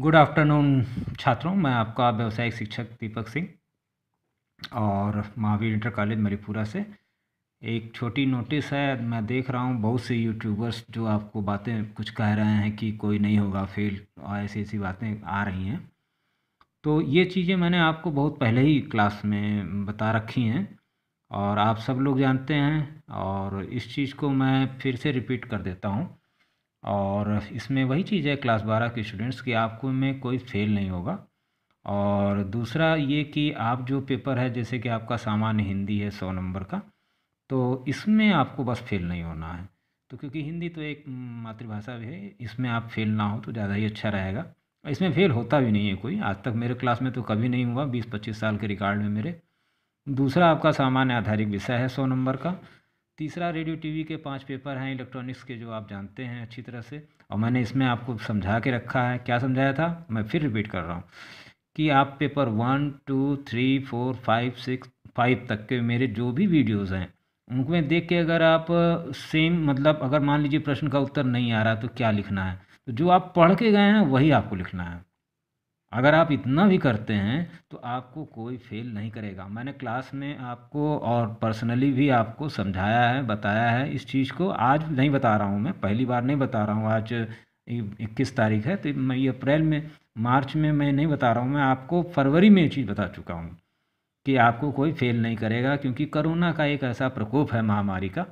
good afternoon छात्रों मैं आपका व्यावसायिक शिक्षक दीपक सिंह और महावीर इंटर कॉलेज मरीपुरा से एक छोटी नोटिस है मैं देख रहा हूँ बहुत से यूट्यूबर्स जो आपको बातें कुछ कह रहे हैं कि कोई नहीं होगा फेल और ऐसी ऐसी बातें आ रही हैं तो ये चीज़ें मैंने आपको बहुत पहले ही क्लास में बता रखी हैं और आप सब लोग जानते हैं और इस चीज़ को मैं फिर से रिपीट कर देता हूँ और इसमें वही चीज़ है क्लास बारह के स्टूडेंट्स की आपको में कोई फेल नहीं होगा और दूसरा ये कि आप जो पेपर है जैसे कि आपका सामान्य हिंदी है सौ नंबर का तो इसमें आपको बस फेल नहीं होना है तो क्योंकि हिंदी तो एक मातृभाषा भी है इसमें आप फेल ना हो तो ज़्यादा ही अच्छा रहेगा इसमें फेल होता भी नहीं है कोई आज तक मेरे क्लास में तो कभी नहीं हुआ बीस पच्चीस साल के रिकॉर्ड में मेरे दूसरा आपका सामान्य आधारित विषय है सौ नंबर का तीसरा रेडियो टीवी के पांच पेपर हैं इलेक्ट्रॉनिक्स के जो आप जानते हैं अच्छी तरह से और मैंने इसमें आपको समझा के रखा है क्या समझाया था मैं फिर रिपीट कर रहा हूँ कि आप paper one two three four five six five तक के मेरे जो भी वीडियोज़ हैं उनमें देख के अगर आप सेम मतलब अगर मान लीजिए प्रश्न का उत्तर नहीं आ रहा तो क्या लिखना है तो जो आप पढ़ के गए हैं वही आपको लिखना है अगर आप इतना भी करते हैं तो आपको कोई फेल नहीं करेगा मैंने क्लास में आपको और पर्सनली भी आपको समझाया है बताया है इस चीज़ को आज नहीं बता रहा हूँ मैं पहली बार नहीं बता रहा हूँ आज इक्कीस तारीख है तो मैं ये अप्रैल में मार्च में मैं नहीं बता रहा हूँ मैं आपको फरवरी में ये चीज़ बता चुका हूँ कि आपको कोई फेल नहीं करेगा क्योंकि कोरोना का एक ऐसा प्रकोप है महामारी का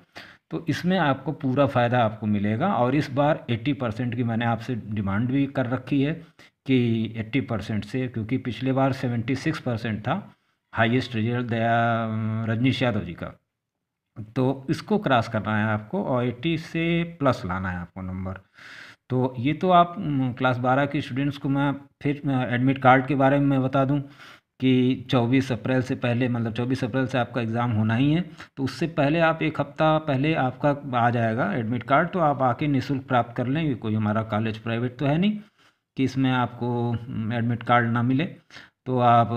तो इसमें आपको पूरा फ़ायदा आपको मिलेगा और इस बार 80 परसेंट की मैंने आपसे डिमांड भी कर रखी है कि 80 परसेंट से क्योंकि पिछले बार 76 परसेंट था हाईएस्ट रिजल्ट दया रजनीश यादव जी का तो इसको क्रॉस करना है आपको और 80 से प्लस लाना है आपको नंबर तो ये तो आप क्लास बारह के स्टूडेंट्स को मैं फिर एडमिट कार्ड के बारे में बता दूं कि 24 अप्रैल से पहले मतलब 24 अप्रैल से आपका एग्ज़ाम होना ही है तो उससे पहले आप एक हफ़्ता पहले आपका आ जाएगा एडमिट कार्ड तो आप आके निःशुल्क प्राप्त कर लें कोई हमारा कॉलेज प्राइवेट तो है नहीं कि इसमें आपको एडमिट कार्ड ना मिले तो आप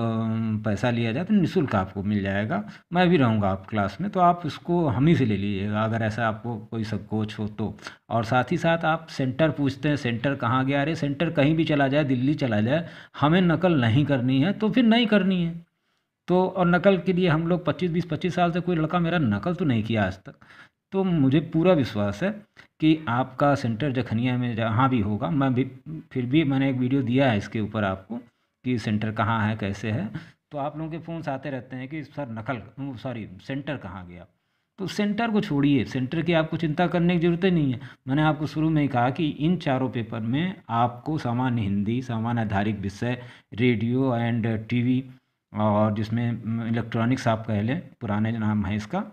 पैसा लिया जाए तो निःशुल्क आपको मिल जाएगा मैं भी रहूँगा आप क्लास में तो आप उसको हम ही से ले लीजिएगा अगर ऐसा आपको कोई सब कोच हो तो और साथ ही साथ आप सेंटर पूछते हैं सेंटर कहाँ गया अरे सेंटर कहीं भी चला जाए दिल्ली चला जाए हमें नकल नहीं करनी है तो फिर नहीं करनी है तो और नकल के लिए हम लोग पच्चीस बीस पच्चीस साल से कोई लड़का मेरा नकल तो नहीं किया आज तक तो मुझे पूरा विश्वास है कि आपका सेंटर जखनिया में जहाँ भी होगा मैं भी फिर भी मैंने एक वीडियो दिया है इसके ऊपर आपको कि सेंटर कहाँ है कैसे है तो आप लोगों के फ़ोन आते रहते हैं कि सर नकल सॉरी सेंटर कहाँ गया तो सेंटर को छोड़िए सेंटर की आपको चिंता करने की ज़रूरत ही नहीं है मैंने आपको शुरू में ही कहा कि इन चारों पेपर में आपको सामान्य हिंदी सामान्य आधारिक विषय रेडियो एंड टीवी और जिसमें इलेक्ट्रॉनिक्स आप कह लें पुराने नाम है इसका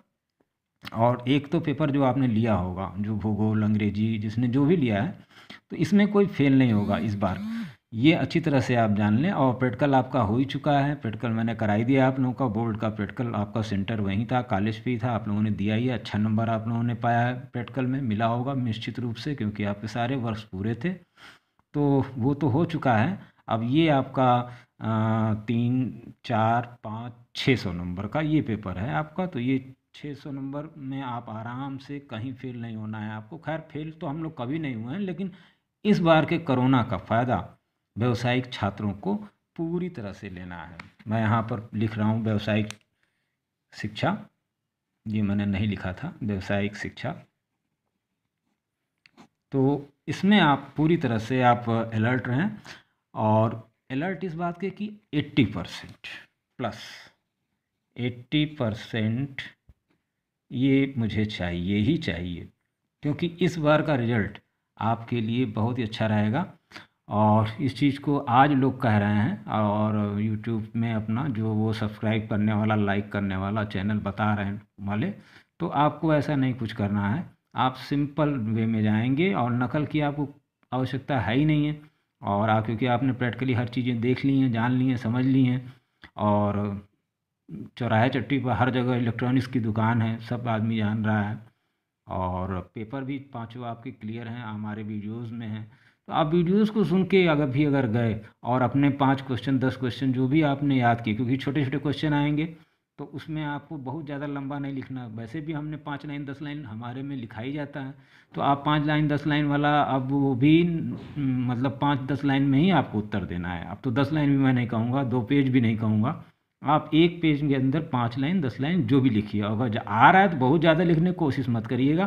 और एक तो पेपर जो आपने लिया होगा जो भूगोल अंग्रेजी जिसने जो भी लिया है तो इसमें कोई फेल नहीं होगा इस बार ये अच्छी तरह से आप जान लें और प्रैक्टिकल आपका हो ही चुका है प्रैक्टिकल मैंने कराई दिया आप लोगों का बोर्ड का प्रैक्टिकल आपका सेंटर वहीं था कॉलेज पे ही था आप लोगों ने दिया ही अच्छा नंबर आप लोगों ने पाया है प्रैक्टिकल में मिला होगा निश्चित रूप से क्योंकि आपके सारे वर्ष पूरे थे तो वो तो हो चुका है अब ये आपका आ, तीन चार पाँच छः सौ नंबर का ये पेपर है आपका तो ये छः सौ नंबर में आप आराम से कहीं फेल नहीं होना है आपको खैर फेल तो हम लोग कभी नहीं हुए हैं लेकिन इस बार के कोरोना का फ़ायदा व्यावसायिक छात्रों को पूरी तरह से लेना है मैं यहाँ पर लिख रहा हूँ व्यावसायिक शिक्षा ये मैंने नहीं लिखा था व्यावसायिक शिक्षा तो इसमें आप पूरी तरह से आप अलर्ट रहें और अलर्ट इस बात के कि 80 परसेंट प्लस 80 परसेंट ये मुझे चाहिए ही चाहिए क्योंकि इस बार का रिजल्ट आपके लिए बहुत ही अच्छा रहेगा और इस चीज़ को आज लोग कह रहे हैं और यूट्यूब में अपना जो वो सब्सक्राइब करने वाला लाइक करने वाला चैनल बता रहे हैं वाले तो आपको ऐसा नहीं कुछ करना है आप सिंपल वे में जाएंगे और नकल की आपको आवश्यकता है ही नहीं है और आप क्योंकि आपने प्रैक्टिकली हर चीज़ें देख ली हैं जान ली हैं समझ ली हैं और चौराहे चट्टी पर हर जगह इलेक्ट्रॉनिक्स की दुकान है सब आदमी जान रहा है और पेपर भी पाँचों आपके क्लियर हैं हमारे वीडियोस में हैं तो आप वीडियोस को सुन के अगर भी अगर गए और अपने पाँच क्वेश्चन दस क्वेश्चन जो भी आपने याद किए क्योंकि छोटे छोटे क्वेश्चन आएंगे तो उसमें आपको बहुत ज़्यादा लंबा नहीं लिखना वैसे भी हमने पाँच लाइन दस लाइन हमारे में लिखा ही जाता है तो आप पाँच लाइन दस लाइन वाला अब वो भी मतलब पाँच दस लाइन में ही आपको उत्तर देना है अब तो दस लाइन भी मैं नहीं कहूँगा दो पेज भी नहीं कहूँगा आप एक पेज के अंदर पाँच लाइन दस लाइन जो भी लिखिए अगर आ रहा है तो बहुत ज़्यादा लिखने की कोशिश मत करिएगा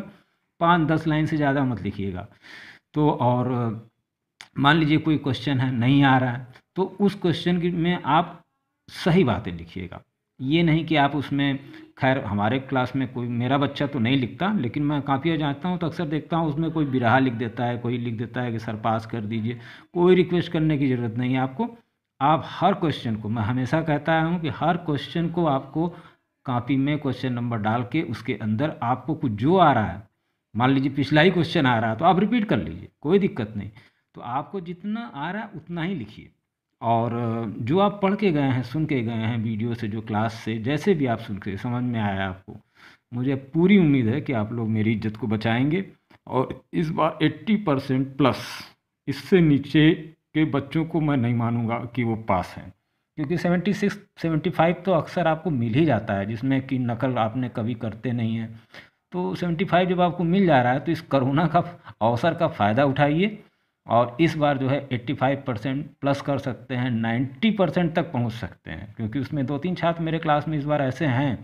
पाँच दस लाइन से ज़्यादा मत लिखिएगा तो और मान लीजिए कोई क्वेश्चन है नहीं आ रहा है तो उस क्वेश्चन में आप सही बातें लिखिएगा ये नहीं कि आप उसमें खैर हमारे क्लास में कोई मेरा बच्चा तो नहीं लिखता लेकिन मैं कापियाँ जानता हूँ तो अक्सर देखता हूँ उसमें कोई बिरहा लिख देता है कोई लिख देता है कि सर पास कर दीजिए कोई रिक्वेस्ट करने की ज़रूरत नहीं है आपको आप हर क्वेश्चन को मैं हमेशा कहता हूँ कि हर क्वेश्चन को आपको कापी में क्वेश्चन नंबर डाल के उसके अंदर आपको कुछ जो आ रहा है मान लीजिए पिछला ही क्वेश्चन आ रहा है तो आप रिपीट कर लीजिए कोई दिक्कत नहीं तो आपको जितना आ रहा है उतना ही लिखिए और जो आप पढ़ के गए हैं सुन के गए हैं वीडियो से जो क्लास से जैसे भी आप सुन के समझ में आया आपको मुझे पूरी उम्मीद है कि आप लोग मेरी इज्जत को बचाएंगे और इस बार 80 परसेंट प्लस इससे नीचे के बच्चों को मैं नहीं मानूंगा कि वो पास हैं क्योंकि सेवेंटी सिक्स सेवेंटी फाइव तो अक्सर आपको मिल ही जाता है जिसमें कि नकल आपने कभी करते नहीं हैं तो सेवेंटी फाइव जब आपको मिल जा रहा है तो इस करोना का अवसर का फ़ायदा उठाइए और इस बार जो है एट्टी फाइव परसेंट प्लस कर सकते हैं नाइन्टी परसेंट तक पहुंच सकते हैं क्योंकि उसमें दो तीन छात्र मेरे क्लास में इस बार ऐसे हैं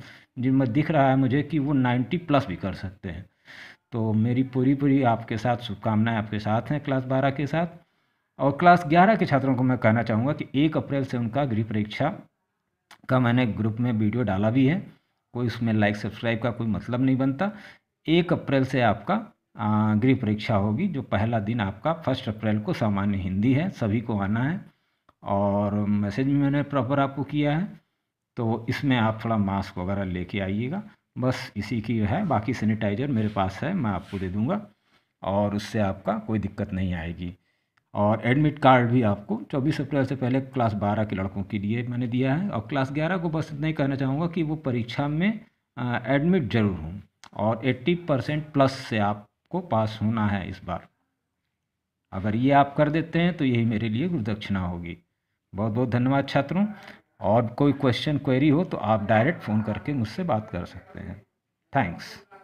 जिनमें दिख रहा है मुझे कि वो नाइन्टी प्लस भी कर सकते हैं तो मेरी पूरी पूरी आपके साथ शुभकामनाएं आपके साथ हैं क्लास बारह के साथ और क्लास ग्यारह के छात्रों को मैं कहना चाहूँगा कि एक अप्रैल से उनका गृह परीक्षा का मैंने ग्रुप में वीडियो डाला भी है कोई उसमें लाइक सब्सक्राइब का कोई मतलब नहीं बनता एक अप्रैल से आपका गृह परीक्षा होगी जो पहला दिन आपका फर्स्ट अप्रैल को सामान्य हिंदी है सभी को आना है और मैसेज भी मैंने प्रॉपर आपको किया है तो इसमें आप थोड़ा मास्क वगैरह लेके आइएगा बस इसी की है बाकी सैनिटाइज़र मेरे पास है मैं आपको दे दूँगा और उससे आपका कोई दिक्कत नहीं आएगी और एडमिट कार्ड भी आपको 24 अप्रैल से पहले क्लास 12 के लड़कों के लिए मैंने दिया है और क्लास 11 को बस इतना ही कहना चाहूँगा कि वो परीक्षा में एडमिट जरूर हों और 80 परसेंट प्लस से आपको पास होना है इस बार अगर ये आप कर देते हैं तो यही मेरे लिए गुरुदक्षिणा होगी बहुत बहुत धन्यवाद छात्रों और कोई क्वेश्चन क्वेरी हो तो आप डायरेक्ट फ़ोन करके मुझसे बात कर सकते हैं थैंक्स